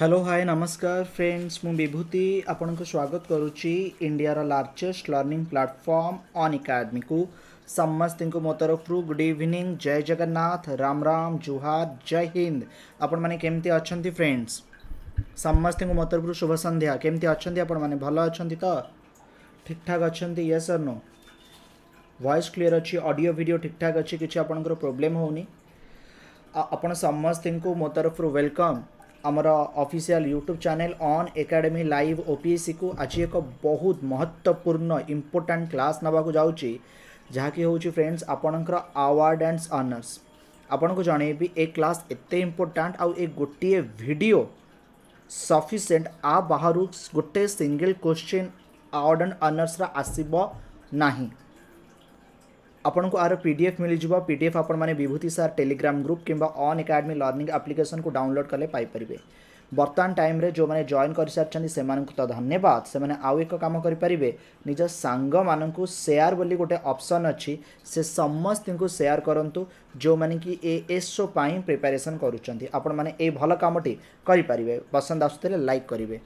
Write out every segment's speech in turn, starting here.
Hello hi नमस्कार friends मु विभूति आपण को स्वागत करुच्ची India largest learning platform Unacademy को समस्त को मो तरफ गुड इवनिंग जय जगन्नाथ राम राम जुहार जय हिंद आपण मैंने केमती अच्छा फ्रेंड्स समस्त को मो तरफ शुभ संध्या केमती अच्छा आपण मैंने भल अच्छा तो ठीक ठाक अच्छा ये सर नो वॉइस क्लियर अच्छी अडियो वीडियो ठीक ठाक अच्छे किसी आपण प्रोब्लेम होनी आपण समस्त को मो तरफ वेलकम ଆମର official YouTube channel Unacademy live ଓପିଏସ୍ସିକୁ ଆଜି ଏକ ବହୁତ ମହତ୍ତ୍ୱପୂର୍ଣ୍ଣ ଇମ୍ପୋର୍ଟାଣ୍ଟ କ୍ଲାସ୍ ନେବାକୁ ଯାଉଛି ଯାହାକି ହେଉଛି ଫ୍ରେଣ୍ଡସ୍ ଆପଣଙ୍କର ଆୱାର୍ଡ଼ ଆଣ୍ଡ ଅନର୍ସ ଆପଣଙ୍କୁ ଜଣେଇବି ଏ କ୍ଲାସ୍ ଏତେ ଇମ୍ପୋର୍ଟାଣ୍ଟ ଆଉ ଏ ଗୋଟିଏ ଭିଡ଼ିଓ ସଫିସିଏଣ୍ଟ ଆ ବାହାରୁ ଗୋଟେ ସିଙ୍ଗଲ୍ କୋଶ୍ଚିନ୍ ଆୱାର୍ଡ଼ ଆଣ୍ଡ ଅନର୍ସର ଆସିବ ନାହିଁ આપણને આર પીડીએફ મિલીଯିବ પીડીએફ આપણને વિભૂતિ સાର୍ ଟେଲିଗ୍ରାମ ଗ୍ରୁପ୍ କିମ୍ବା ଅନ୍ ଏକାଡେମୀ ଲର୍ଣ୍ଣିଂ ଆପ୍ଲିକେସନକୁ ଡାଉନଲୋଡ୍ କଲେ ପାଇପାରିବେ ବର୍ତ୍ତମାନ ଟାଇମ୍ରେ ଯେଉଁମାନେ ଜଏନ୍ କରିସାରିଛନ୍ତି ସେମାନଙ୍କୁ ତ ଧନ୍ୟବାଦ ସେମାନେ ଆଉ ଏକ କାମ କରିପାରିବେ ନିଜ ସାଙ୍ଗମାନଙ୍କୁ ସେୟାର ବୋଲି ଗୋଟେ ଅପସନ୍ ଅଛି ସେ ସମସ୍ତଙ୍କୁ ସେୟାର କରନ୍ତୁ ଯେଉଁମାନେ କି ଏ ଏସ୍ଓ ପାଇଁ ପ୍ରିପାରେସନ୍ କରୁଛନ୍ତି ଆପଣମାନେ ଏଇ ଭଲ କାମଟି କରିପାରିବେ ପସନ୍ଦ ଆସୁଥିଲେ ଲାଇକ୍ କରିବେ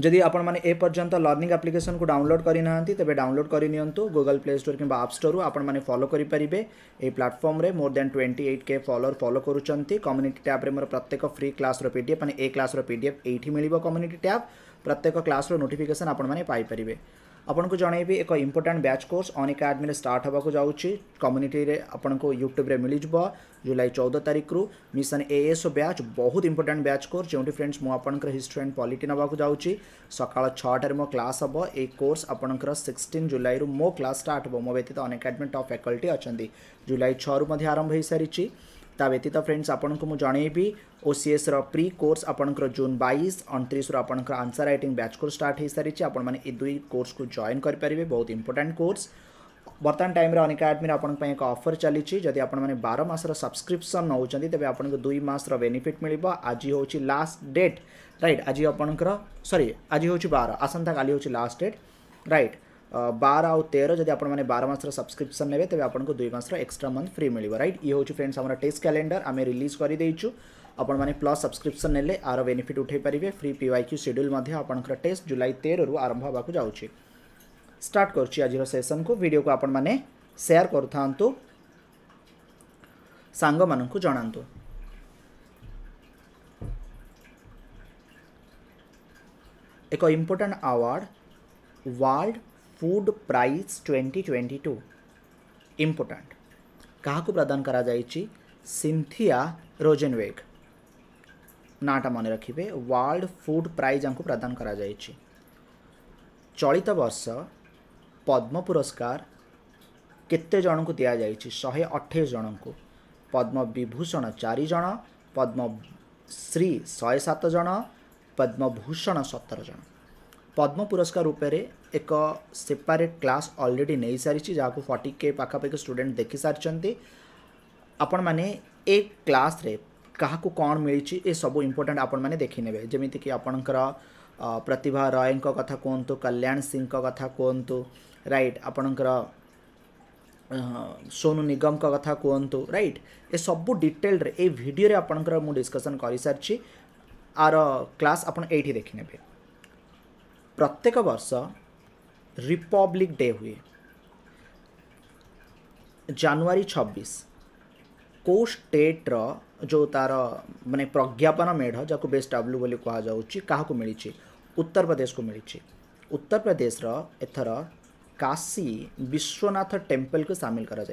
जदि आपने लर्णिंग लर्निंग आप्लिकेसन को डाउनलोड करना तेज डाउनलोड करनी गुगल प्ले स्टोर कि आप आपने फलो करेंगे ये platform more than twenty eight K follower follow करुँच कम्युनिटी टैब्रे मोर प्रत्येक फ्री क्लास पीडीएफ मैंने ए क्लास पीडीएफ ये मिल कम्युनिटी टैब प्रत्येक क्लास नोटिफिकेसन आपने ଆପଣଙ୍କୁ ଜଣାଇବି ଏକ ଇମ୍ପୋର୍ଟାଣ୍ଟ ବ୍ୟାଚ୍ କୋର୍ସ ଅନିକା ଆଡ୍ମିରେ ଷ୍ଟାର୍ଟ ହେବାକୁ ଯାଉଛି କମ୍ୟୁନିଟିରେ ଆପଣଙ୍କୁ ୟୁଟ୍ୟୁବରେ ମିଳିଯିବ ଜୁଲାଇ ଚଉଦ ତାରିଖରୁ ମିଶନ ଏଏସ୍ଓ ବ୍ୟାଚ୍ ବହୁତ ଇମ୍ପୋର୍ଟାଣ୍ଟ ବ୍ୟାଚ୍ କୋର୍ସ ଯେଉଁଠି ଫ୍ରେଣ୍ଡସ୍ ମୁଁ ଆପଣଙ୍କର ହିଷ୍ଟ୍ରି ଆଣ୍ଡ ପଲିଟି ନେବାକୁ ଯାଉଛି ସକାଳ ଛଅଟାରେ ମୋ କ୍ଲାସ୍ ହେବ ଏହି କୋର୍ସ ଆପଣଙ୍କର ସିକ୍ସଟିନ୍ ଜୁଲାଇରୁ ମୋ କ୍ଲାସ୍ ଷ୍ଟାର୍ଟ ହେବ ମୋ ବ୍ୟତୀତ ଅନେକ ଆଡ୍ମିଟ୍ ଟପ୍ ଫ୍ୟାକଲ୍ଟି ଅଛନ୍ତି ଜୁଲାଇ ଛଅରୁ ମଧ୍ୟ ଆରମ୍ଭ ହୋଇସାରିଛି ତା ବ୍ୟତୀତ ଫ୍ରେଣ୍ଡସ୍ ଆପଣଙ୍କୁ ମୁଁ ଜଣେଇବି ଓସିଏସ୍ର ପ୍ରି କୋର୍ସ ଆପଣଙ୍କର ଜୁନ୍ ବାଇଶ ଅଣତିରିଶରୁ ଆପଣଙ୍କର answer writing batch course start ହୋଇସାରିଛି ଆପଣମାନେ ଏ ଦୁଇ କୋର୍ସକୁ ଜଏନ୍ କରିପାରିବେ ବହୁତ ଇମ୍ପୋର୍ଟାଣ୍ଟ କୋର୍ସ ବର୍ତ୍ତମାନ ଟାଇମ୍ରେ ଅନକାଡେମୀରେ ଆପଣଙ୍କ ପାଇଁ ଏକ ଅଫର୍ ଚାଲିଛି ଯଦି ଆପଣମାନେ ବାର ମାସର ସବସ୍କ୍ରିପ୍ସନ୍ ନେଉଛନ୍ତି ତେବେ ଆପଣଙ୍କୁ ଦୁଇ ମାସର ବେନିଫିଟ୍ ମିଳିବ ଆଜି ହେଉଛି ଲାଷ୍ଟ ଡେଟ୍ ରାଇଟ୍ ଆଜି ଆପଣଙ୍କର ସରି ଆଜି ହେଉଛି ବାର ଆସନ୍ତାକାଲି ହେଉଛି ଲାଷ୍ଟ ଡେଟ୍ ରାଇଟ୍ बार आउ तेर जब आपने बार मस सब्सक्रिप्सन ने तेज आपको दुई मसर एक्सट्रा मंथ फ्री मिले रईट ये हूँ फ्रेंड्स टेस्ट क्यालेंडर आम रिलीज कर आपण मैंने प्लस सब्सक्रिप्सन ने आर बेनिफिट उठे पारे free P Y Q schedule आपंकर टेस्ट जुलाई तेरह आरंभ होगा जाऊँगी स्टार्ट कर सेसन को भिड को आपण कर सांग मानू जनातु एक important award world food prize twenty twenty two important क्या प्रदान करिया रोजेनवेग नाटा मन रखिए वर्ल्ड फुड प्राइज आपको प्रदान कर चलित बर्ष पद्म पुरस्कार केत दि जाए अठाई जन को पद्म विभूषण चारज पद्मश्री शहे सतज पद्म भूषण सतर जन पद्म पुरस्कार रूप एक सेपरेट क्लास ऑलरेडी नहीं सारी जहाँ को फर्टी के पाखापाखि स्टूडेंट देखी सारी आपण मैने क्लास रे क्या कौन मिली ये सब इम्पोर्टाट आपने देखने जमीक आपणकर प्रतिभा रय कथा कहतु कल्याण सिंह कथा कहतु रईट आपणकर सोनू निगम का कथा कहतु रईट ए सब डिटेल ये भिडियो आपंकर डिस्कसन कर सारी आर क्लास आपठी देखने प्रत्येक वर्ष रिपब्लिक डे हुए जनवरी छब्बीस को स्टेट्र जो तार मानने प्रज्ञापन मेढ़ जहाँ बेस्ट डब्ल्यू बोली कहु क्या मिली उत्तर प्रदेश को मिली उत्तर प्रदेश एथर काशी विश्वनाथ टेम्पल को सामिल कर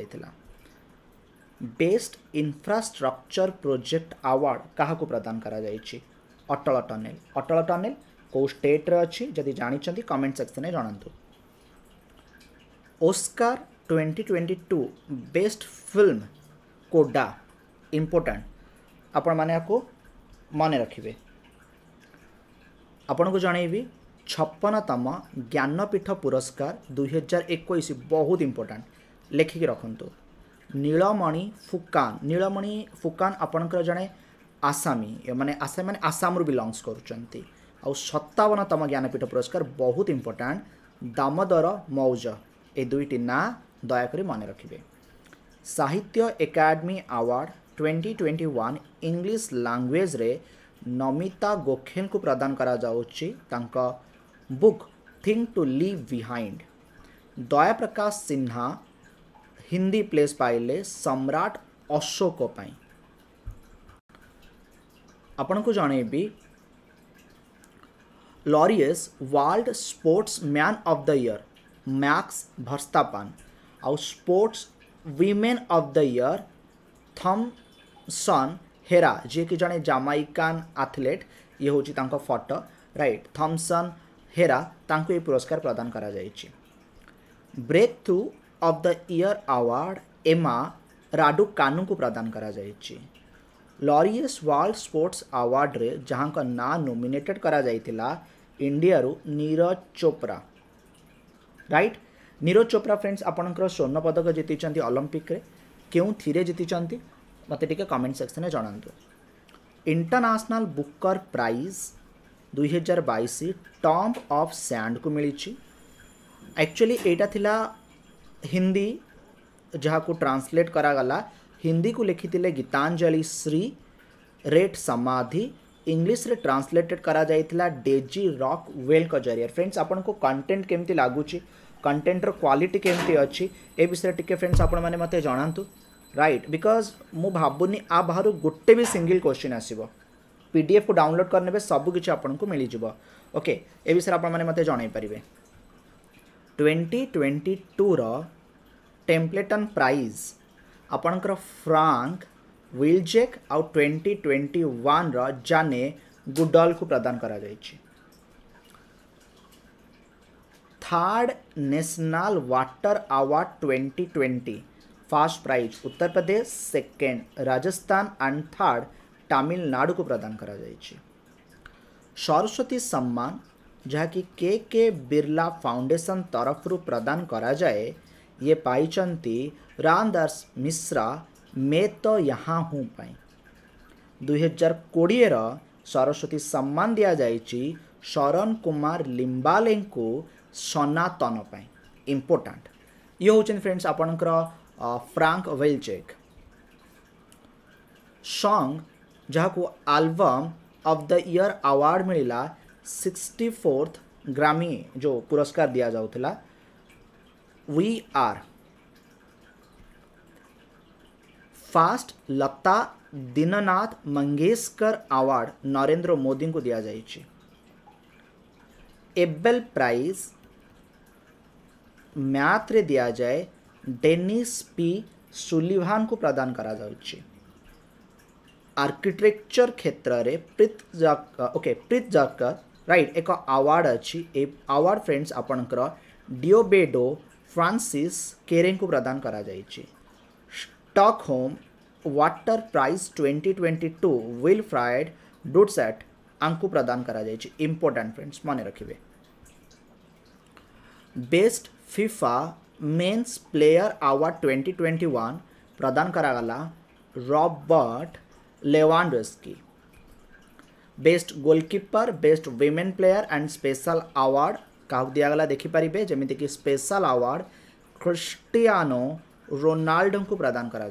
बेस्ट इंफ्रास्ट्रक्चर प्रोजेक्ट अवार्ड क्या प्रदान करा कर अटल टनेल अटल टनेल କେଉଁ ଷ୍ଟେଟ୍ରେ ଅଛି ଯଦି ଜାଣିଛନ୍ତି କମେଣ୍ଟ ସେକ୍ସନ୍ରେ ଜଣାନ୍ତୁ Oscar twenty twenty two best film କୋଡ଼ା ଇମ୍ପୋର୍ଟାଣ୍ଟ ଆପଣମାନେ ଆକୁ ମନେ ରଖିବେ ଆପଣଙ୍କୁ ଜଣାଇବି ଛପନତମ ଜ୍ଞାନପୀଠ ପୁରସ୍କାର ଦୁଇହଜାର ଏକୋଇଶ ବହୁତ ଇମ୍ପୋର୍ଟାଣ୍ଟ ଲେଖିକି ରଖନ୍ତୁ ନୀଳମଣି ଫୁକାନ ନୀଳମଣି ଫୁକାନ ଆପଣଙ୍କର ଜଣେ ଆସାମୀ ମାନେ ଆସାମୀ ମାନେ ଆସାମରୁ ବିଲଙ୍ଗସ୍ କରୁଛନ୍ତି ଆଉ ସତାବନତମ ଜ୍ଞାନପୀଠ ପୁରସ୍କାର ବହୁତ ଇମ୍ପୋର୍ଟାଣ୍ଟ ଦାମୋଦର ମୌଜ ଏ ଦୁଇଟି ନାଁ ଦୟାକରି ମନେ ରଖିବେ Sahitya Akademi award twenty twenty one English ଲାଙ୍ଗୁଏଜ୍ରେ ନମିତା ଗୋଖେଲଙ୍କୁ ପ୍ରଦାନ କରାଯାଉଛି ତାଙ୍କ book think to live behind Dayaprakash Sinha Hindi play ପାଇଲେ ସମ୍ରାଟ ଅଶୋକ ପାଇଁ ଆପଣଙ୍କୁ ଜଣେଇବି Laureus world sports man of the year Max Verstappen आउ sports women of the year Thompson Herah जेकि जड़े जामाइकान आथलेट ये हूँ फटो रईट थमसन हेरा पुरस्कार प्रदान कर breakthrough of the year award Emma Raducanu को प्रदान करा कर लरीएस वर्ल्ड स्पोर्ट्स आवार्ड में जहाँ का ना नोमेटेड कर जाइला India Neeraj Chopra right Neeraj Chopra friends आप स्वर्ण पदक जीति ओलंपिक क्यों थी जीति मत कमेंट सेक्शन में जहां इंटरनेशनल बुकर प्राइज दुई हजार बैश टम्प अफ सैंड को मिली एक्चुअली यहाँ थी हिंदी जहाँ को ट्रांसलेट करागला हिंदी को लिखी थे गीतांजलि श्री रेट समाधि इंग्लीश ट्रांसलेटेड करा जाइला डेजी रॉक वेल का जरिया फ्रेंड्स आपन को कंटेंट केमती लगुच कंटेन्टर क्वालिटी केमती अच्छी ए विषय टी फ्रेंड्स आप मत जहां राइट बिकज मु भावुनि आ बाहर गोटे भी सिंगल क्वेश्चन आसो पी डी एफ को डाउनलोड करने सबकि मिल जाए ओके ए विषय आप मत जन पारे ट्वेंटी ट्वेंटी टू र टेम्पलेटन प्राइज ଆପଣଙ୍କର ଫ୍ରାଙ୍କ ୱିଲଜେକ୍ ଆଉ ଟ୍ୱେଣ୍ଟି ଟ୍ୱେଣ୍ଟି ୱାନ୍ର ଜାନେ ଗୁଡଲ୍କୁ ପ୍ରଦାନ କରାଯାଇଛି third national water award twenty twenty first prize Uttar Pradesh second Rajasthan and third Tamil Nadu को प्रदान करा सरस्वती सम्मान जहाँकि के के बिरला फाउंडेशन तरफ प्रदान करा जाए ये पाई रामदास मिश्रा मे तो यहाँ हूँ पाई दुईहजार कोड़े सरस्वती सम्मान दि जा शरण कुमार लिंबाले को सनातन इम्पोर्टाट ये हूँ फ्रेंड्स आपणकर फ्रांक वेलचेक संग जहाँ को album of the year award मिलला सिक्सटी फोर्थ ग्रामी जो पुरस्कार दिया जाऊला we are first Lata Dinanath Mangeshkar award Narendra Modi को दिया जाइए एबेल प्राइज मैथ्रे दि जाए डेनिस पी सुलिभान को प्रदान करा आर्किटेक्चर क्षेत्र में प्रीत जाकर ओके प्रीत जाकर राइट एक अवार्ड अच्छी अवार्ड फ्रेंड्स आपणकर डिओबेडो फ्रांसीस केरे को प्रदान करकहोम water prize twenty twenty two Wilfried डुटसैट आंकु प्रदान करपोर्टाट फ्रेंड्स मन रखिए best FIFA men's player award twenty twenty one प्रदान करागला Robert Lewandowski best goalkeeper best women player and special award क्या दिगला देखिपर जमीक स्पेशल आवार्ड क्रिस्टियानो रोनाल्डो को प्रदान कर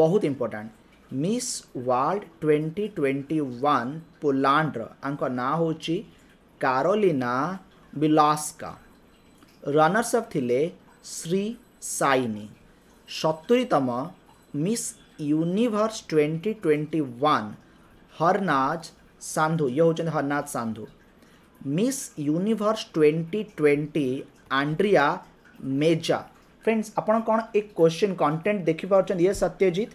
बहुत important miss world twenty twenty one पोलांड्र ना हो Karolina Bielawska runners up Shree Saini सतुरीतम miss universe twenty twenty one Harnaaz Sandhu ये हूँ Harnaaz Sandhu miss universe twenty twenty Andrea Meza friends आपण कौन एक क्वेश्चन कंटेंट देखिपार ये सत्यजित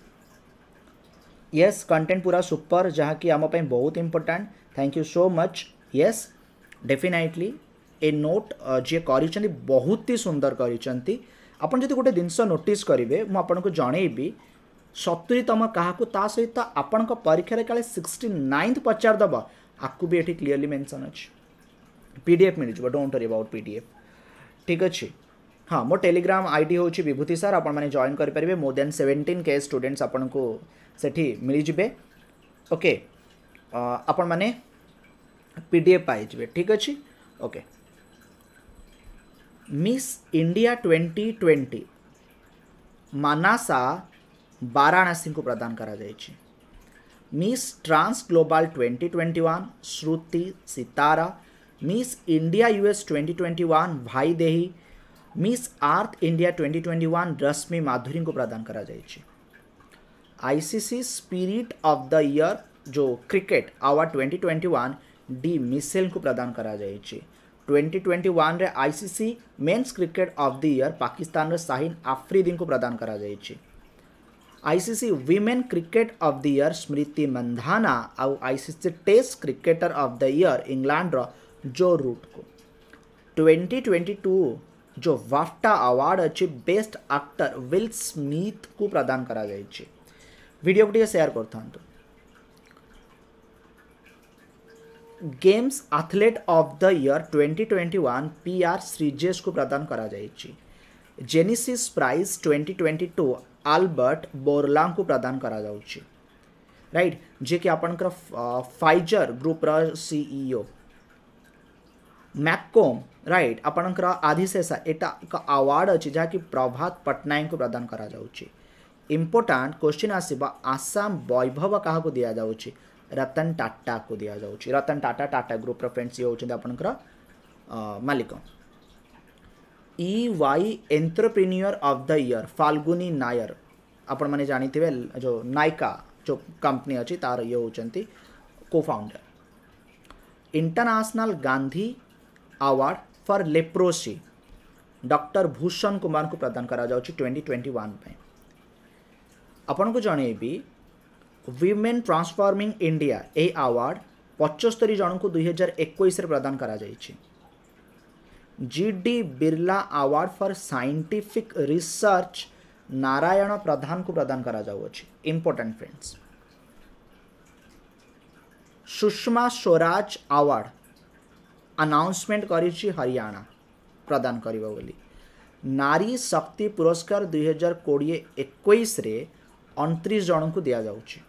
यस कंटेंट पूरा सुपर जहाँकि आमपाई बहुत important thank you so much yes definitely ए नोट जी कर बहुत ही सुंदर कर गोटे जिनस नोटिस करेंगे मुझे जनईबी सतुरीतम क्या सहित आपण ଆପଣଙ୍କ ପରୀକ୍ଷାରେ सिक्सटी नाइन्थ पचारदेव आपको भी ये क्लीयरली मेनसन ମେନସନ୍ पीडीएफ मिल जाए डोंट वरी अबाउट पीडीएफ ठीक अच्छे हाँ मो टेलीग्राम आई डी होची विभूति सर आप जॉन करेंगे more than seventeen K students आपन को सेठी मिलजे ओके आपण मैने पीडीएफ पाई ठीक अच्छे okay miss India 2020 Manasa Varanasi को प्रदान करा कर miss trans global 2021 Shruti Sitara miss India US 2021 भाई देही मिस आर्थ इंडिया 2021 रश्मि माधुरी को प्रदान करा ICC spirit of the year जो क्रिकेट अवार्ड 2021 डी मिसेल को प्रदान करा ट्वेंटी 2021 रे ICC men's cricket of the year Pakistan रे शाहीन आफरीदी को प्रदान करा जाइए ICC women cricket of the year Smriti Mandhana आउ ICC test cricketer of the year England रो जो रूट को 2022 जो वाफ्टा अवार्ड अच्छे बेस्ट आक्टर विल स्मिथ को प्रदान करा जाए वीडियो को शेयर कर था तो games athlete of the year 2021 PR Sreejesh को प्रदान करा जाए जी जेनेसिस प्राइज 2022 अल्बर्ट बोरला को प्रदान करा जाउ राइट जे कि आपनकर फाइजर ग्रुप रा सीईओ मैकोम रईट आपण आधिशेष यहाँ एक आवार्ड अच्छी जहाँकि प्रभात पट्टनायक प्रदान करम्पोर्टाट क्वेश्चन आसवा आसाम वैभव क्या दि जाऊँच रतन टाटा को दि जाऊँच रतन टाटा टाटा ग्रुप्र फ्रेंड्स ये होंगे आपणकर मालिक E Y entrepreneur of the year e Falguni Nayar आपण मैंने जानते जो नायका जो कंपनी अच्छी तार ये होंगे को founder international Gandhi award for leprosy doctor Bhushan Kumar को प्रदान करा कर ट्वेंटी ट्वेंटी वन को जनईबी विमेन ट्रांसफर्मिंग इंडिया ए अवार्ड पचस्तरी जन को दुई हजार एक प्रदान करा कर GD Birla award for scientific research Narayan Pradhan को प्रदान करा करपोर्टाट friends Sushma Swaraj award announcement कर हरियाणा प्रदान करी नारी शक्ति पुरस्कार दुई हजार कोड़े एक अंतरीश जन को दि जाऊँगी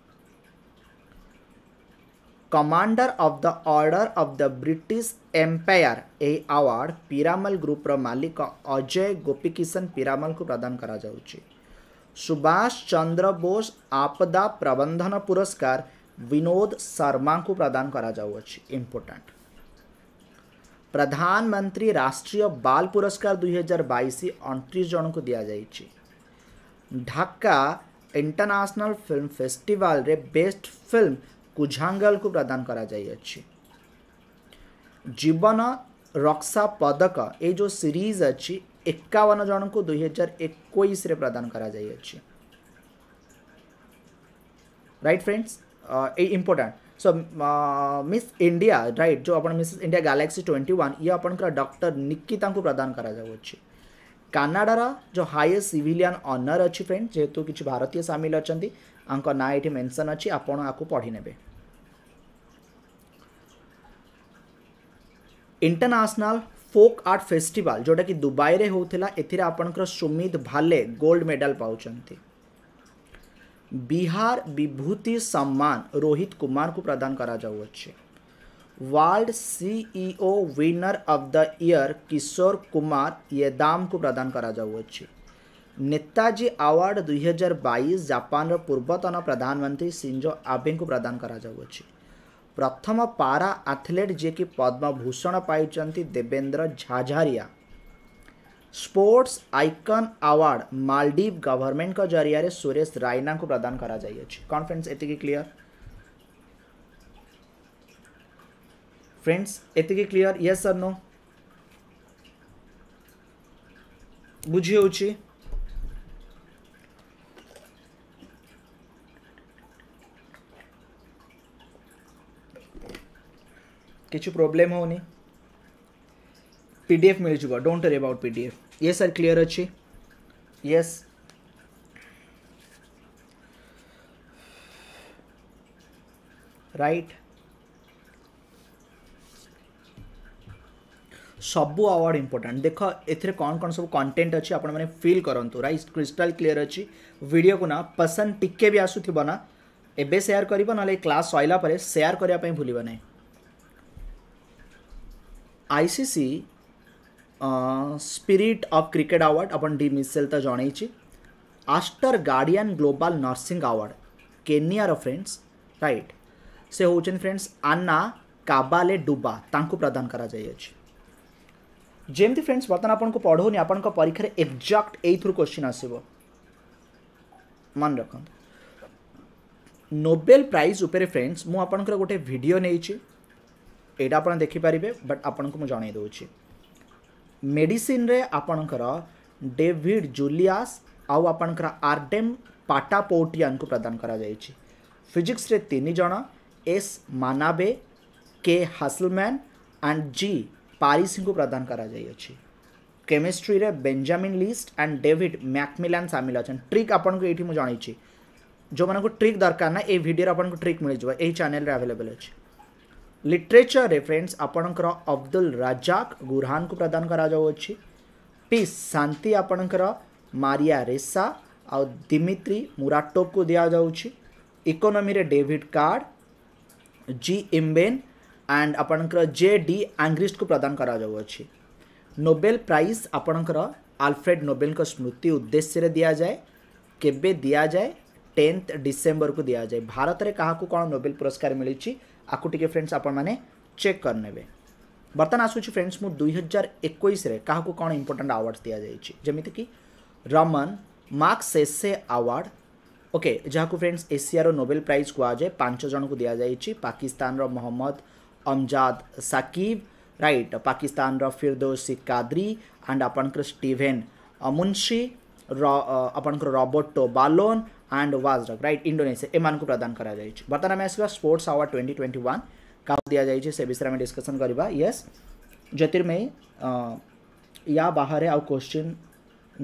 commander of the order of the British Empire यह अवार्ड पिरामल ग्रुप्र मालिक अजय गोपीकिशन पीरामल को प्रदान करा सुभाष चंद्र बोस आपदा प्रबंधन पुरस्कार विनोद शर्मा को प्रदान करा कर इंपोर्टाट प्रधानमंत्री राष्ट्रीय बाल पुरस्कार दुई हजार बैश अणतीस जन को दि जा ढाका इंटरनेशनल फिल्म फेस्टिवल रे बेस्ट फिल्म कुझांगल को प्रदान करा कराई जीवन रक्षा पदक ये जो सीरीज अच्छी एकावन जन को दुई हजार एक प्रदान कराई right friends important so miss India right जो आप Mrs India galaxy twenty one ये आपंकर डक्टर निकिता को प्रदान कराऊँच କାନାଡ଼ାର ଯେଉଁ ହାଇଏଷ୍ଟ ସିଭିଲିଆନ୍ ଅନର୍ ଅଛି ଫ୍ରେଣ୍ଡ ଯେହେତୁ କିଛି ଭାରତୀୟ ସାମିଲ ଅଛନ୍ତି ଆଙ୍କ ନାଁ ଏଠି ମେନସନ୍ ଅଛି ଆପଣ ଆକୁ ପଢ଼ିନେବେ ଇଣ୍ଟରନ୍ୟାସନାଲ ଫୋକ୍ ଆର୍ଟ ଫେଷ୍ଟିଭାଲ ଯେଉଁଟାକି ଦୁବାଇରେ ହେଉଥିଲା ଏଥିରେ ଆପଣଙ୍କର ସୁମିତ ଭାଲେ ଗୋଲ୍ଡ ମେଡାଲ ପାଉଛନ୍ତି बिहार विभूति सम्मान रोहित कुमार को प्रदान करा जाऊ world CEO winner of the year Kishore Kumar Yedam को प्रदान करा जाऊ नेताजी अवार्ड 2022 जापान बैस पूर्वतन प्रधानमंत्री सिंजो आबे को प्रदान करा जाऊ प्रथम पारा आथलेट जेकि पद्म भूषण पाई Devendra Jhajharia sports icon award Maldives government का जरिया रे सुरेश रायना को प्रदान करा जाय छ कोन फ्रेंड्स एति की क्लियर फ्रेंड्स एति की क्लियर यस सर नो बुझी हो छी किछु प्रॉब्लम होनी पीडीएफ मिल चुका डोंट वरी अबाउट पीडीएफ ये सर क्लियर अच्छी यस राइट सब अवार्ड इम्पोर्टाट देख ए कौन कौन सब कंटेन्ट अच्छी आपने फिल करूँ राइट क्रिस्टल क्लीयर अच्छी वीडियो को ना पसंद टिके टी आसुव ना एवं सेयार कर ना क्लास सरला सेयार करने भूल ना ICC spirit of cricket award अपन डी मिसेल तो जन Aster Guardians global nursing award केनियार फ्रेंड्स राइट से हूँ फ्रेंड्स आना काबाले डुबा तांकु प्रदान जमी फ्रेंड्स बर्तमान आपको आपन को परीक्षा एक्जाक्ट यू क्वेश्चन आसो मन रख नोबेल प्राइज उपर फ्रेंड्स मुझे गोटे भिड नहीं देखिपारे बट आपको मुझे जनईदे ମେଡ଼ିସିନରେ ଆପଣଙ୍କର ଡେଭିଡ୍ ଜୁଲିଆସ୍ ଆଉ ଆପଣଙ୍କର ଆର୍ଡେମ୍ ପାଟାପୋଟିଆନଙ୍କୁ ପ୍ରଦାନ କରାଯାଇଛି ଫିଜିକ୍ସରେ ତିନି ଜଣ S Manabe K Hasselmann and G ପାରିସଙ୍କୁ ପ୍ରଦାନ କରାଯାଇଅଛି କେମିଷ୍ଟ୍ରିରେ Benjamin List and David MacMillan ସାମିଲ ଅଛନ୍ତି ଟ୍ରିକ୍ ଆପଣଙ୍କୁ ଏଇଠି ମୁଁ ଜଣେଇଛି ଯେଉଁମାନଙ୍କୁ ଟ୍ରିକ୍ ଦରକାର ନା ଏଇ ଭିଡ଼ିଓରେ ଆପଣଙ୍କୁ ଟ୍ରିକ୍ ମିଳିଯିବ ଏଇ ଚ୍ୟାନେଲ୍ରେ ଆଭେଲେବଲ୍ ଅଛି लिटरेचर रेफरेन्स ଆପଣଙ୍କର ଅବଦୁଲ ରାଜାକ ଗୁରହାନଙ୍କୁ ପ୍ରଦାନ କରାଯାଉଅଛି ପିସ୍ ଶାନ୍ତି ଆପଣଙ୍କର ମାରିଆ ରେସା ଆଉ ଦିମିତ୍ରି ମୁରାଟୋକୁ ଦିଆଯାଉଛି ଇକୋନୋମିରେ David Card G Imbens and ଆପଣଙ୍କର ଜେ ଡି ଆଙ୍ଗ୍ରିଷ୍ଟକୁ ପ୍ରଦାନ କରାଯାଉଅଛି ନୋବେଲ ପ୍ରାଇଜ୍ ଆପଣଙ୍କର ଆଲଫ୍ରେଡ୍ ନୋବେଲଙ୍କ ସ୍ମୃତି ଉଦ୍ଦେଶ୍ୟରେ ଦିଆଯାଏ କେବେ ଦିଆଯାଏ टेन्थ डिसेम्बर को दि जाए भारत में क्या कौन नोबेल पुरस्कार मिली ଆକୁ ଟିକେ ଫ୍ରେଣ୍ଡସ୍ ଆପଣମାନେ ଚେକ୍ କରିନେବେ ବର୍ତ୍ତମାନ ଆସୁଛି ଫ୍ରେଣ୍ଡସ୍ ମୁଁ ଦୁଇ ହଜାର ଏକୋଇଶରେ କାହାକୁ କ'ଣ ଇମ୍ପୋର୍ଟାଣ୍ଟ ଆୱାର୍ଡ଼ ଦିଆଯାଇଛି ଯେମିତିକି Ramon Magsaysay award okay ଯାହାକୁ ଫ୍ରେଣ୍ଡସ୍ ଏସିଆର ନୋବେଲ ପ୍ରାଇଜ୍ କୁହାଯାଏ ପାଞ୍ଚ ଜଣଙ୍କୁ ଦିଆଯାଇଛି ପାକିସ୍ତାନର ମହମ୍ମଦ ଅମଜାଦ ସାକିବ୍ ରାଇଟ୍ ପାକିସ୍ତାନର ଫିରଦୋସି କାଦ୍ରି ଆଣ୍ଡ ଆପଣଙ୍କର ଷ୍ଟିଭେନ୍ ମୁନ୍ସି ଆପଣଙ୍କର ରବର୍ଟୋ ବାଲୋନ୍ एंड वाजरक राइट इंडोनेसिया प्रदान कर बर्तमान आम आसवा sports award twenty twenty one का दि जाए से विषय में डिस्कसन करवा ये ज्योतिर्मयी या बाहर आउ क्वेश्चन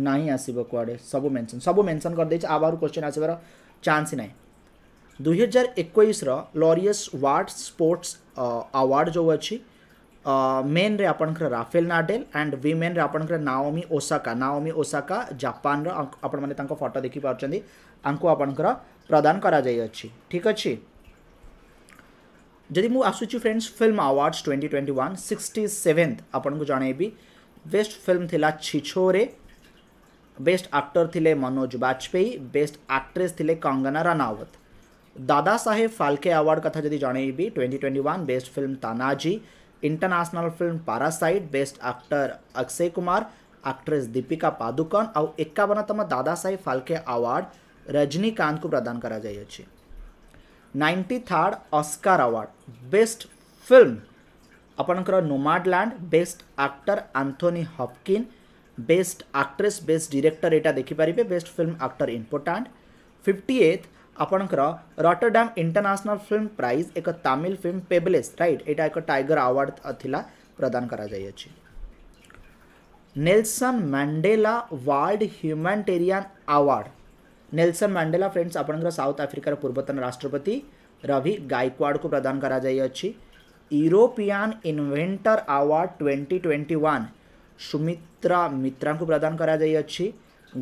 ना आसब कड़े सब मेनसन सब मेनसन करदे आ क्वेश्चन आसवर चान्स ना दुई हजार एक लरीयस वार्ड स्पोर्ट्स अवार्ड जो अच्छी मेन रे आपंकर राफेल नाडेल एंड विमेन रे Naomi Osaka Naomi Osaka Japan रो आपण मैंने फटो देखिपार आपको आपंकर प्रदान ठीक अच्छे जदि मुझुच्छी friends film awards twenty twenty one sixty seventh आपन को जनइबी बेस्ट फिल्म थिला छिछोरे बेस्ट आक्टर थिले मनोज बाजपेयी बेस्ट आक्ट्रेस थिले कंगना रानावत दादा साहेब फाल्के आवार्ड कथा जदि जनइबी twenty twenty one best film Tanaji international film Parasite best actor Akshay Kumar actress Deepika Padukone आउ एकवनतम दादा साहेब फाल्के आवार्ड रजनीकांत को प्रदान करा जाइए ninety third Oscar award best film ଆପଣଙ୍କର Nomadland best actor Anthony Hopkins best actress best director ଏଇଟା ଦେଖିପାରିବେ best film actor important fifty eighth ଆପଣଙ୍କର ରଟରଡାମ୍ ଇଣ୍ଟରନ୍ୟାସନାଲ୍ ଫିଲ୍ମ ପ୍ରାଇଜ୍ ଏକ ତାମିଲ ଫିଲ୍ମ ପେବଲେସ୍ ରାଇଟ୍ ଏଇଟା ଏକ ଟାଇଗର ଆୱାର୍ଡ଼ ଥିଲା ପ୍ରଦାନ କରାଯାଇଅଛି Nelson Mandela world humanitarian award Nelson Mandela friends आपण साउथ आफ्रिकार पूर्वतन राष्ट्रपति रवि गायकवाड़ को प्रदान कर European inventor award twenty twenty one Sumitra Mitra को प्रदान कर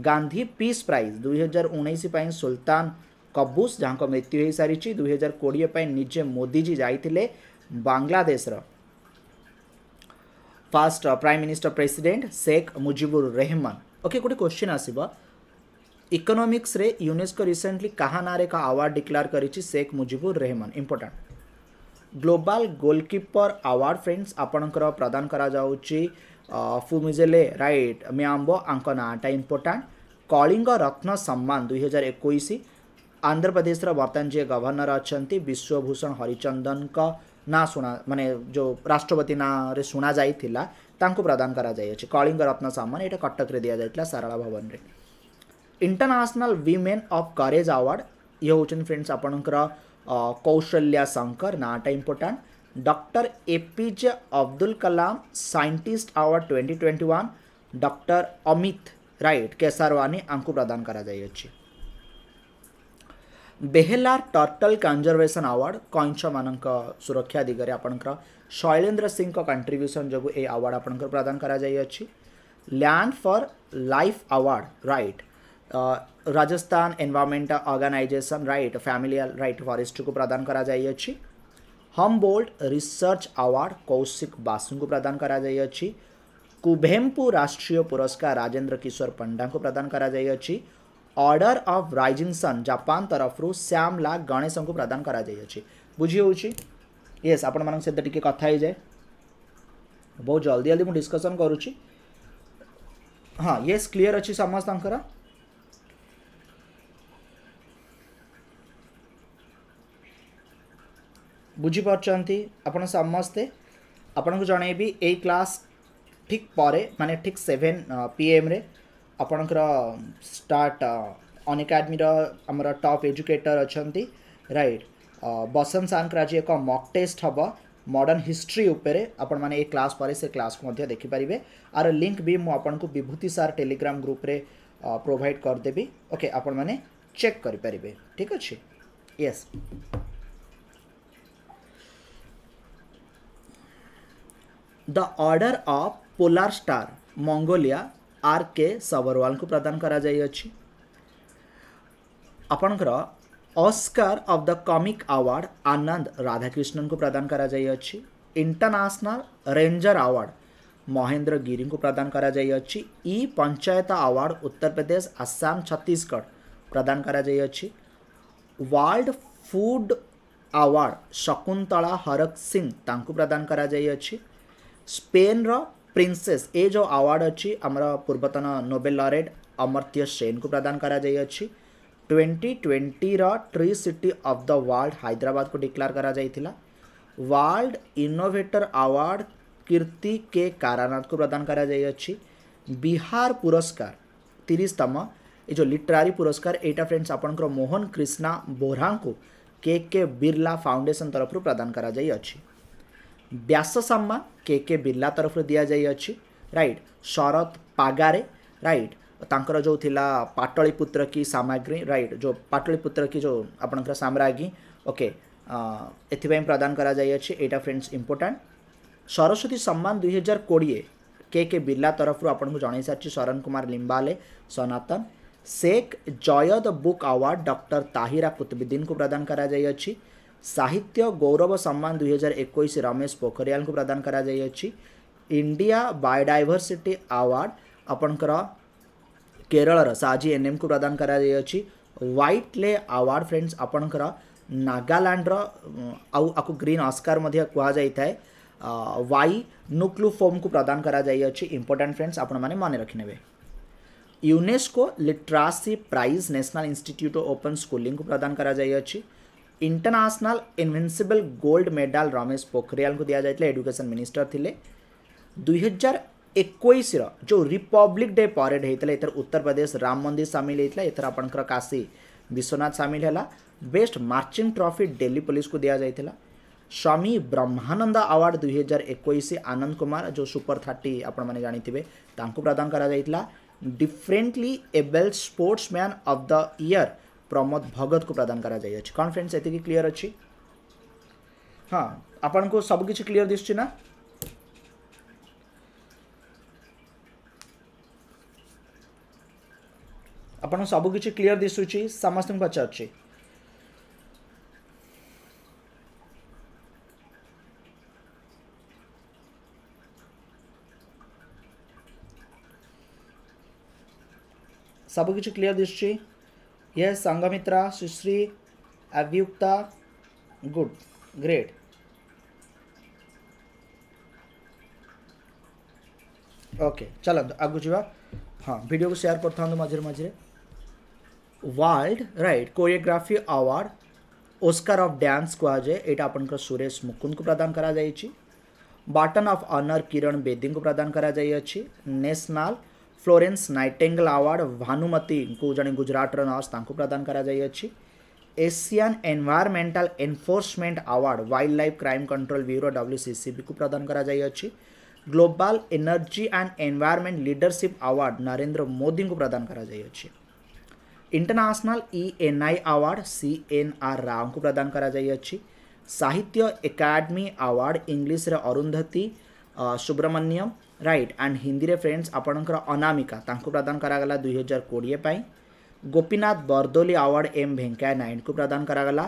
गांधी पीस प्राइज दुई हजार उन्नीस सुलतान कबूस जहाँ मृत्यु हो सारी दुई कोड़े निजे मोदीजी जाते बांग्लादेशर first prime minister president Sheikh Mujibur Rahman okay गोटे क्वेश्चन आसब ଇକୋନୋମିକ୍ସରେ ୟୁନେସ୍କୋ ରିସେଣ୍ଟଲି କାହା ନାଁରେ ଏକ ଆୱାର୍ଡ଼ ଡିକ୍ଲାର କରିଛି Sheikh Mujibur Rahman important global goalkeeper award friends ଆପଣଙ୍କର ପ୍ରଦାନ କରାଯାଉଛି ଫୁମିଜେଲେ ରାଇଟ୍ ମ୍ୟାମ୍ବ ଆଙ୍କ ନାଁଟା ଇମ୍ପୋର୍ଟାଣ୍ଟ କଳିଙ୍ଗ ରତ୍ନ ସମ୍ମାନ ଦୁଇହଜାର ଏକୋଇଶ ଆନ୍ଧ୍ରପ୍ରଦେଶର ବର୍ତ୍ତମାନ ଯିଏ ଗଭର୍ଣ୍ଣର ଅଛନ୍ତି ବିଶ୍ୱଭୂଷଣ ହରିଚନ୍ଦନଙ୍କ ନାଁ ଶୁଣା ମାନେ ଯେଉଁ ରାଷ୍ଟ୍ରପତି ନାଁରେ ଶୁଣାଯାଇଥିଲା ତାଙ୍କୁ ପ୍ରଦାନ କରାଯାଇଅଛି କଳିଙ୍ଗ ରତ୍ନ ସମ୍ମାନ ଏଇଟା କଟକରେ ଦିଆଯାଇଥିଲା ସାରଳା ଭବନରେ international women of courage award ये हूँ फ्रेंड्स आपणकर कौशल्या शंकर नाटा important doctor APJ Abdul Kalam scientist award twenty twenty one doctor Amit right Kesarwani आपको प्रदान कर बेहेलार टर्टल कंजरवेशन आवार्ड कईंछ मान सुरक्षा दिगरे आपणकर शैलेन्द्र सिंह कंट्रब्यूसन जो ये आवार्ड आपणकर प्रदान कर land for life award right right. Rajasthan environment organisation right family right forest को प्रदान करा जाइए Humboldt research award Kaushik Basu को प्रदान करा जाइए कुभेम्पु राष्ट्रीय पुरस्कार राजेन्द्र किशोर पंडा को प्रदान करा जाइए order of rising sun Japan तरफ श्यामला गणेश को प्रदान करा जाइए बुझी येस आपण सहित टी कथा जाए बहुत जल्दी जल्दी मुझे डिस्कसन करुच्ची हाँ येस क्लीयर अच्छी समस्त ବୁଝିପାରୁଛନ୍ତି ଆପଣ ସମସ୍ତେ ଆପଣଙ୍କୁ ଜଣାଇବି ଏଇ କ୍ଲାସ୍ ଠିକ୍ ପରେ ମାନେ ଠିକ୍ ସେଭେନ୍ ପି ଏମ୍ରେ ଆପଣଙ୍କର ଷ୍ଟାର୍ଟ ଅନ୍ ଏକାଡେମୀର ଆମର ଟପ୍ ଏଜୁକେଟର୍ ଅଛନ୍ତି ରାଇଟ୍ ବସନ୍ତ ସାର୍ଙ୍କର ଆଜି ଏକ ମକ୍ ଟେଷ୍ଟ ହେବ ମଡ଼ର୍ଣ୍ଣ ହିଷ୍ଟ୍ରି ଉପରେ ଆପଣମାନେ ଏଇ କ୍ଲାସ୍ ପରେ ସେ କ୍ଲାସ୍କୁ ମଧ୍ୟ ଦେଖିପାରିବେ ଆର ଲିଙ୍କ୍ ବି ମୁଁ ଆପଣଙ୍କୁ ବିଭୂତି ସାର୍ ଟେଲିଗ୍ରାମ ଗ୍ରୁପ୍ରେ ପ୍ରୋଭାଇଡ଼ କରିଦେବି ଓକେ ଆପଣମାନେ ଚେକ୍ କରିପାରିବେ ଠିକ୍ ଅଛି yes the order of polar star Mongolia R K ସବରୱାଲଙ୍କୁ ପ୍ରଦାନ କରାଯାଇଅଛି ଆପଣଙ୍କର Oscar of the comic award Anand ରାଧାକ୍ରିଷ୍ଣନଙ୍କୁ ପ୍ରଦାନ କରାଯାଇଅଛି ଇଣ୍ଟରନ୍ୟାସନାଲ ରେଞ୍ଜର ଆୱାର୍ଡ଼ ମହେନ୍ଦ୍ର ଗିରିଙ୍କୁ ପ୍ରଦାନ କରାଯାଇଅଛି ଇ ପଞ୍ଚାୟତ ଆୱାର୍ଡ଼ ଉତ୍ତରପ୍ରଦେଶ ଆସାମ ଛତିଶଗଡ଼ ପ୍ରଦାନ କରାଯାଇଅଛି world food award Shakuntala Harak Singh ତାଙ୍କୁ ପ୍ରଦାନ କରାଯାଇଅଛି स्पेन रिन्सेस ये जो आवार्ड अच्छी आम पूर्वतन नोबेल लरेट अमर्त्य सेन को प्रदान कराई twenty twenty tree city of the world Hyderabad को डिक्लार कराइला world innovator award Kirti K Karanath को प्रदान कराई बिहार पुरस्कार तीसतम ये जो लिटरारी पुरस्कार यहाँ फ्रेंड्स आप मोहन कृष्णा बोहरा को के के बिरला फाउंडेसन तरफ प्रदान कराई अच्छी ବ୍ୟାସ ସାମ୍ମା କେ କେ ବିର୍ଲା ତରଫରୁ ଦିଆଯାଇଅଛି ରାଇଟ୍ ଶରତ ପାଗାରେ ରାଇଟ୍ ତାଙ୍କର ଯେଉଁ ଥିଲା ପାଟଳିପୁତ୍ର କି ସାମଗ୍ରୀ ରାଇଟ୍ ଯେଉଁ ପାଟଳିପୁତ୍ର କି ଯେଉଁ ଆପଣଙ୍କର ସାମ୍ରାଜ୍ଞୀ ଓକେ ଏଥିପାଇଁ ପ୍ରଦାନ କରାଯାଇଅଛି ଏଇଟା ଫ୍ରେଣ୍ଡସ୍ ଇମ୍ପୋର୍ଟାଣ୍ଟ ସରସ୍ୱତୀ ସମ୍ମାନ ଦୁଇହଜାର କୋଡ଼ିଏ କେ କେ ବିର୍ଲା ତରଫରୁ ଆପଣଙ୍କୁ ଜଣାଇ ସାରିଛି Sharan Kumar Limbale Sanatan Sheikh Zayed book award doctor Tahira କୁତୁବୁଦ୍ଦିନଙ୍କୁ ପ୍ରଦାନ କରାଯାଇଅଛି ସାହିତ୍ୟ ଗୌରବ ସମ୍ମାନ ଦୁଇହଜାର ଏକୋଇଶ ରମେଶ ପୋଖରିଆଲଙ୍କୁ ପ୍ରଦାନ କରାଯାଇଅଛି ଇଣ୍ଡିଆ ବାୟୋଡାଇଭର୍ସିଟି ଆୱାର୍ଡ଼ ଆପଣଙ୍କର କେରଳର ସାଜି ଏନ୍ଏମ୍କୁ ପ୍ରଦାନ କରାଯାଇଅଛି ହ୍ୱାଇଟ୍ ଲେ ଆୱାର୍ଡ଼ ଫ୍ରେଣ୍ଡସ୍ ଆପଣଙ୍କର ନାଗାଲାଣ୍ଡର ଆଉ ଆକୁ ଗ୍ରୀନ୍ ଅସ୍କାର ମଧ୍ୟ କୁହାଯାଇଥାଏ ୱାଇ ନୁକ୍ଲୁ ଫୋମ୍କୁ ପ୍ରଦାନ କରାଯାଇଅଛି ଇମ୍ପୋର୍ଟାଣ୍ଟ ଫ୍ରେଣ୍ଡସ୍ ଆପଣମାନେ ମନେ ରଖିନେବେ UNESCO literacy prize national institute open ସ୍କୁଲିଂକୁ ପ୍ରଦାନ କରାଯାଇଅଛି international invincible gold medal Ramesh Pokhriyal को दिया जाए एडुकेशन मिनिस्टर थे दुईहजार एक जो रिपब्लिक डे परेड होता है उत्तर प्रदेश राम मंदिर सामिल होता है आप काशी विश्वनाथ सामिल है best marching trophy Delhi police को दिया जाए स्वामी ब्रह्मानंद अवार्ड दुई हजार एक आनंद कुमार जो सुपर थर्टी आपने जानते हैं प्रदान करा कर differently abled sportsman of the year 2022 Pramod Bhagat को प्रदान कराई कौन फ्रेंड्स ये क्लीयर अच्छी हाँ आपण को अच्छा सब सबकि क्लीयर दिशुची ना आपण सबकि क्लीयर दिशुची समस्त पचार सबकि क्लीयर दिशुची यह संगमित्रा सुश्री अभियुक्ता गुड ग्रेट ओके चलନ୍ତୁ ଆଗକୁ ଯିବା ହଁ ଭିଡ଼ିଓକୁ ସେୟାର କରିଥାନ୍ତୁ ମଝିରେ ମଝିରେ world right choreography award Oscar of dance କୁହାଯାଏ ଏଇଟା ଆପଣଙ୍କର ସୁରେଶ ମୁକୁନ୍ଦଙ୍କୁ ପ୍ରଦାନ କରାଯାଇଛି ବାଟନ୍ ଅଫ୍ ଅନର୍ କିରଣ ବେଦୀଙ୍କୁ ପ୍ରଦାନ କରାଯାଇଅଛି ନ୍ୟାସନାଲ୍ ફ્લોરેન્સ નાઇટેંગલ આવાર્ડ ભાનુમતીଙ୍କୁ ଜଣେ ଗୁଜରାଟର ନର୍ସ ତାଙ୍କୁ ପ୍ରଦାନ କରାଯାଇଅଛି Asian environmental enforcement award wildlife crime control bureau ଡବ୍ଲ୍ୟୁସିସିବିକୁ ପ୍ରଦାନ କରାଯାଇଅଛି global energy and environment leadership award Narendra ମୋଦିଙ୍କୁ ପ୍ରଦାନ କରାଯାଇଅଛି international E N I award C N R ରାଓଙ୍କୁ ପ୍ରଦାନ କରାଯାଇଅଛି ସାହିତ୍ୟ ଏକାଡେମୀ ଆୱାର୍ଡ଼ ଇଂଲିଶରେ ଅରୁନ୍ଧତୀ ସୁବ୍ରମଣ୍ୟମ୍ রাইট আন্ড হিন্দিরে ফ্রেন্ডস আপনার অনামিকা তাঁকু दुई हजार कोड़े गोपीनाथ কোড়িয়ে Gopinath M award M Venkaiah Naidu প্রদান করা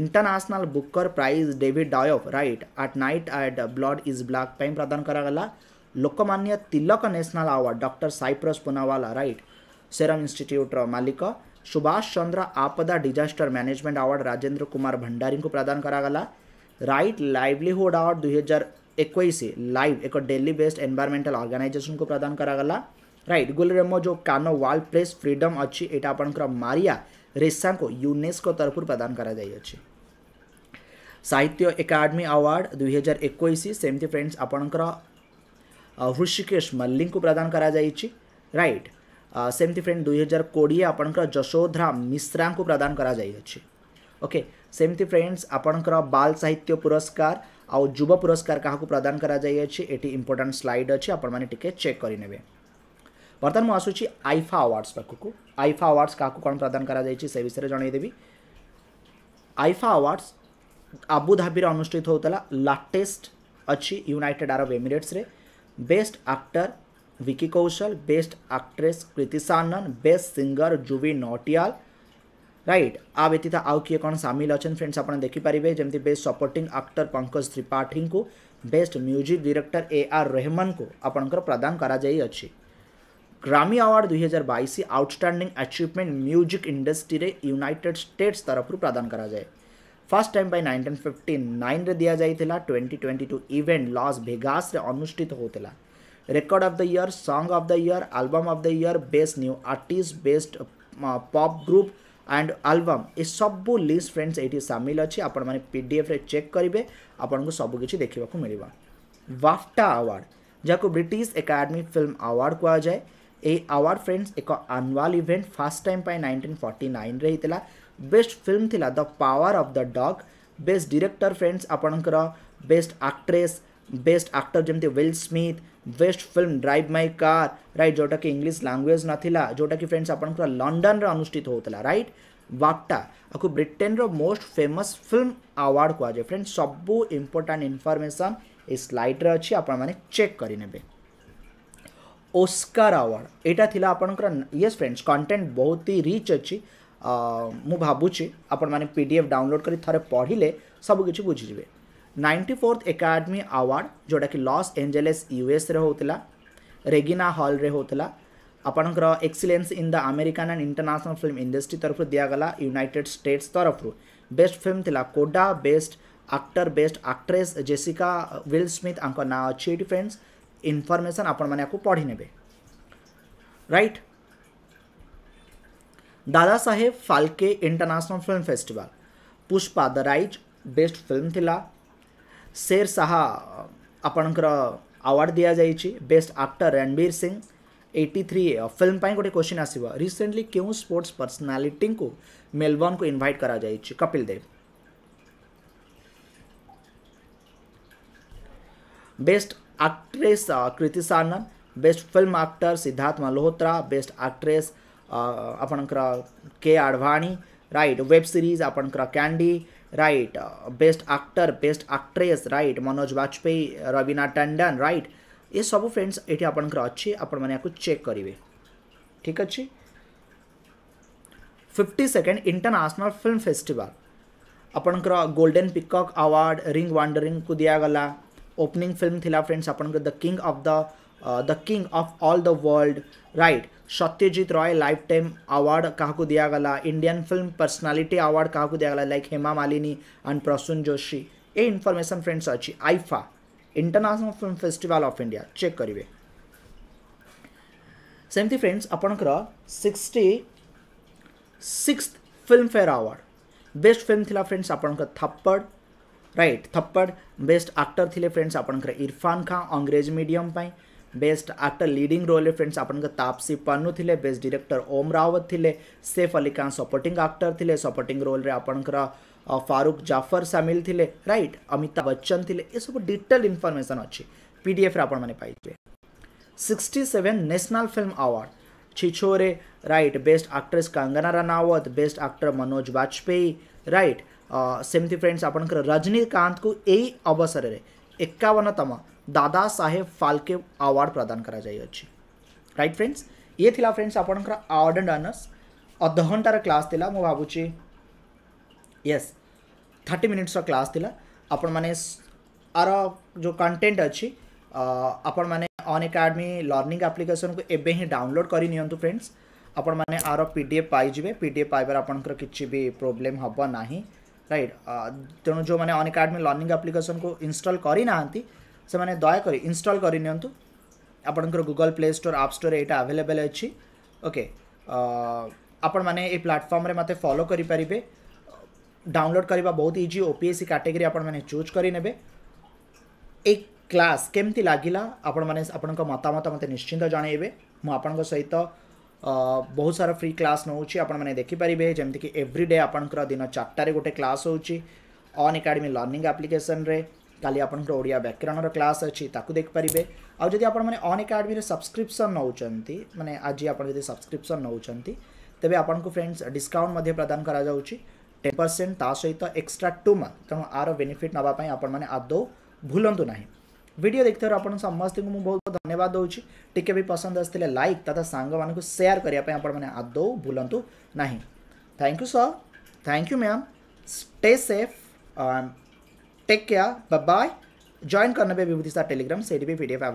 international Booker prize David Diop right at night eight blood is black प्रदान करागला Lokmanya Tilak national award doctor Cyrus Poonawalla right Serum Institute मालिक सुभाष चंद्र आपदा disaster management award Rajendra Kumar Bhandari को प्रदान करागला राइट लाइवलीहुड अवार्ड दुई हजार એકવીસે લાઇવ એક ડેલી બેસ્ડ એનવાયરમેન્ટાલ ଅର୍ଗାନାଇଜେସନକୁ ପ୍ରଦାନ କରାଗଲା ରାଇଟ୍ ଗୁଲରେମୋ ଯେଉଁ କାନୱାଲ ପ୍ରେସ୍ ଫ୍ରିଡମ୍ ଅଛି ଏଇଟା ଆପଣଙ୍କର ମାରିଆ ରେସାଙ୍କୁ ୟୁନେସ୍କୋ ତରଫରୁ ପ୍ରଦାନ କରାଯାଇଅଛି ସାହିତ୍ୟ ଏକାଡେମୀ ଆୱାର୍ଡ଼ ଦୁଇହଜାର ଏକୋଇଶ ସେମିତି ଫ୍ରେଣ୍ଡସ୍ ଆପଣଙ୍କର ହୃଷିକେଶ ମଲ୍ଲିକଙ୍କୁ ପ୍ରଦାନ କରାଯାଇଛି ରାଇଟ୍ ସେମିତି ଫ୍ରେଣ୍ଡ ଦୁଇହଜାର କୋଡ଼ିଏ ଆପଣଙ୍କର ଯଶୋଧରା ମିଶ୍ରାଙ୍କୁ ପ୍ରଦାନ କରାଯାଇଅଛି ଓକେ ସେମିତି ଫ୍ରେଣ୍ଡସ୍ ଆପଣଙ୍କର ବାଲ ସାହିତ୍ୟ ପୁରସ୍କାର ଆଉ ଯୁବ ପୁରସ୍କାର କାହାକୁ ପ୍ରଦାନ କରାଯାଇଅଛି ଏଠି ଇମ୍ପୋର୍ଟାଣ୍ଟ ସ୍ଲାଇଡ୍ ଅଛି ଆପଣମାନେ ଟିକେ ଚେକ୍ କରିନେବେ ବର୍ତ୍ତମାନ ମୁଁ ଆସୁଛି ଆଇଫା ଆୱାର୍ଡ଼ସ୍ ପାଖକୁ ଆଇଫା ଆୱାର୍ଡ଼ସ୍ କାହାକୁ କ'ଣ ପ୍ରଦାନ କରାଯାଇଛି ସେ ବିଷୟରେ ଜଣାଇଦେବି ଆଇଫା ଆୱାର୍ଡ଼ସ୍ ଆବୁଧାବିରେ ଅନୁଷ୍ଠିତ ହେଉଥିଲା ଲାଟେଷ୍ଟ ଅଛି ୟୁନାଇଟେଡ୍ ଆରବ ଏମିରେଟ୍ସରେ best actor Vicky Kaushal best actress Kriti Sanon best singer जुवी नोटियाल রাইট আ ব্যতীত আউ কিয়ে কোণ সামিল অছেন ফ্রেন্ডস আপনার দেখিপারে যেমন best supporting actor Pankaj Tripathi best music director A R ରେହମାନଙ୍କୁ ଆପଣଙ୍କର ପ୍ରଦାନ କରାଯାଇଅଛି ଗ୍ରାମି ଆୱାର୍ଡ଼ ଦୁଇହଜାର ବାଇଶ ଆଉଟଷ୍ଟାଣ୍ଡିଂ ଆଚିଭମେଣ୍ଟ ମ୍ୟୁଜିକ୍ ଇଣ୍ଡଷ୍ଟ୍ରିରେ ୟୁନାଇଟେଡ୍ ଷ୍ଟେଟ୍ସ ତରଫରୁ ପ୍ରଦାନ କରାଯାଏ ଫାର୍ଷ୍ଟ ଟାଇମ୍ ପାଇଁ ନାଇଣ୍ଟିନ୍ ଫିଫ୍ଟିନ୍ ନାଇନ୍ରେ ଦିଆଯାଇଥିଲା twenty twenty two event Las ଭେଗାସ୍ରେ ଅନୁଷ୍ଠିତ ହେଉଥିଲା record of the year song of the year album of the year best new artist best pop group and album ଏ ସବୁ ଲିଷ୍ଟ ଫ୍ରେଣ୍ଡସ୍ ଏଇଠି ସାମିଲ ଅଛି ଆପଣମାନେ ପିଡ଼ିଏଫ୍ରେ ଚେକ୍ କରିବେ ଆପଣଙ୍କୁ ସବୁକିଛି ଦେଖିବାକୁ ମିଳିବ ବାଫ୍ଟା ଆୱାର୍ଡ଼ ଯାହାକୁ ବ୍ରିଟିଶ ଏକାଡେମୀ ଫିଲ୍ମ ଆୱାର୍ଡ଼ କୁହାଯାଏ ଏହି ଆୱାର୍ଡ଼ ଫ୍ରେଣ୍ଡସ୍ ଏକ ଆନୁଆଲ୍ ଇଭେଣ୍ଟ ଫାର୍ଷ୍ଟ ଟାଇମ୍ ପାଇଁ ନାଇଣ୍ଟିନ୍ ଫର୍ଟି ନାଇନ୍ରେ ହେଇଥିଲା ବେଷ୍ଟ ଫିଲ୍ମ ଥିଲା the power of the dog best director friends ଆପଣଙ୍କର ବେଷ୍ଟ ଆକ୍ଟ୍ରେସ୍ ବେଷ୍ଟ ଆକ୍ଟର ଯେମିତି Will Smith best film drive my car right जोटा कि इंग्लीश लांगुएज नाला जोटा कि फ्रेंड्स आप लंडन में अनुष्ठित होता रईट वाक्टा आपको ब्रिटेन रोस्ट फेमस फिल्म आवार्ड कह जाए फ्रेंड्स सब इम्पोर्टाट इनफर्मेसन स्लाइड्रे अच्छे आपने चेक करेबे ओस्कार आवार्ड यहाँ थी आपंकर यस फ्रेंड्स कंटेन्ट बहुत ही रिच अच्छी मुझुच्छी आपड़ी पी डी एफ डाउनलोड कर सबकि बुझीजे नाइंटी फोर्थ एकाडेमी आवार्ड जोटा कि लस एंजेलेस यूएस होता रेगिना हल होता आपणकर excellence in the American and international film industry तरफ दिगला यूनिटेड स्टेट्स तरफ बेस्ट फिल्म थी CODA best actor best actress Jessica Will Smith ना अच्छे फ्रेंड्स इनफर्मेसन आपको पढ़ी ने right Dada Saheb Phalke international film festival Pushpa the rise best film थिला शेर शाह आपणकर आवार्ड दि जा best actor Ranveer Singh 83 three film गोटे क्वेश्चन आसो रिसेंटली क्यों स्पोर्ट्स पर्सनालीटी को मेलबर्न को इनवैट कर Kapil Dev best actress Kriti Sanon best film actor Sidharth Malhotra best actress आपण के आडवाणी राइट वेब सीरीज आपणकर Candy right best actor best actress right manoj bajpayee ravina tandon right ये सब फ्रेंड्स ये आपंकर अच्छी आपने या चेक करेंगे ठीक अच्छे fifty second international film festival ଆପଣଙ୍କର ଗୋଲ୍ଡେନ୍ ପିକକ୍ ଆୱାର୍ଡ଼ ରିଙ୍ଗ ୱାଣ୍ଡରିଙ୍ଗକୁ ଦିଆଗଲା ଓପନିଂ ଫିଲ୍ମ ଥିଲା ଫ୍ରେଣ୍ଡସ୍ ଆପଣଙ୍କର the king of the the king of all the world right Satyajit Ray lifetime award दिया गला इंडियन फिल्म पर्सनालीटी अवार्ड दिया गला लाइक हेमा मालिनी एंड प्रसून जोशी ये इनफर्मेशन फ्रेंड्स अच्छी IIFA international film festival of India check करेंगे सेमती फ्रेंड्स आपणकर sixty six Filmfare award best film थिला फ्रेंड्स आपणकर थप्पड़ राइट थप्पड़ बेस्ट आक्टर थिले फ्रेंड्स आपणकर इरफान खां अंग्रेज मीडियम पाई best actor leading role friends आप तापसी पन्नु बेस्ट डायरेक्टर ओम रावत थे सेफ अली खान सपोर्टिंग आक्टर थे सपोर्टिंग रोल आपंकर फारूक जाफर सामिल थे रईट अमिताभ बच्चन थे ये सब डिटेल इनफर्मेसन अच्छी पीडीएफ रे आपण माने पाइबे 67 national film award Chhichhore right best actress Kangana Ranaut best actor Manoj Bajpayee right सेमती फ्रेंड्स आपण रजनीकांत को यही अवसर में एकावनतम दादा साहेब फाल्के अवार्ड प्रदान राइट फ्रेंड्स ये थिला फ्रेंड्स आपंकर अवार्ड एंड अनर्स अधघंटार क्लास थी मुझे भावुँ यस थर्टी मिनिट्स क्लास थी आपण मैने जो कंटेन्ट अच्छी आपण मैंने अन एकाडेमी लर्णिंग आप्लिकेसन को एवं ही डाउनलोड करनी फ्रेंड्स आपण मैंने पी डी एफ पाइबे पी डी एफ पाइबार आपंकर किसी भी प्रोब्लेम हम ना रईट तेणु जो मैंने अन एकाडमी लर्णिंग आप्लिकेसन को इनस्टल करना ସେମାନେ ଦୟାକରି ଇନଷ୍ଟଲ୍ କରିନିଅନ୍ତୁ ଆପଣଙ୍କର Google play store app store ଏଇଟା ଆଭେଲେବେଲ୍ ଅଛି ଓକେ ଆପଣମାନେ ଏଇ ପ୍ଲାଟଫର୍ମରେ ମୋତେ ଫଲୋ କରିପାରିବେ ଡାଉନଲୋଡ଼ କରିବା ବହୁତ easy O P S C category ଆପଣମାନେ ଚୁଜ୍ କରିନେବେ ଏଇ କ୍ଲାସ୍ କେମିତି ଲାଗିଲା ଆପଣମାନେ ଆପଣଙ୍କ ମତାମତ ମୋତେ ନିଶ୍ଚିନ୍ତ ଜଣାଇବେ ମୁଁ ଆପଣଙ୍କ ସହିତ ବହୁତ ସାରା ଫ୍ରି କ୍ଲାସ୍ ନେଉଛି ଆପଣମାନେ ଦେଖିପାରିବେ ଯେମିତିକି ଏଭ୍ରିଡେ ଆପଣଙ୍କର ଦିନ ଚାରିଟାରେ ଗୋଟେ କ୍ଲାସ୍ ହେଉଛି ଅନ୍ ଏକାଡେମୀ ଲର୍ଣ୍ଣିଂ ଆପ୍ଲିକେସନ୍ରେ काली आपंकर ओडिया व्याकरण क्लास अच्छी देखिपर आदि आपनेकाडेमी सब्सक्रिप्सन नौकरी मैंने आज आपड़ी सब्सक्रिप्सन नौकर आपको फ्रेंड्स डिस्काउंट प्रदान कर टेन परसेंट ता सहित एक्सट्रा टू मंथ तेणु आर बेनिफिट नापी आपदो भूलु ना भिड देखते आप समस्त को बहुत बहुत धन्यवाद दूँ टी भी पसंद आसते लाइक तथा सांग मानक सेयार करने आदो भूलु ना thank you sir thank you ma'am stay safe and take care bye join करना भी अभिभूति सार टेलीग्राम से भी भिडियो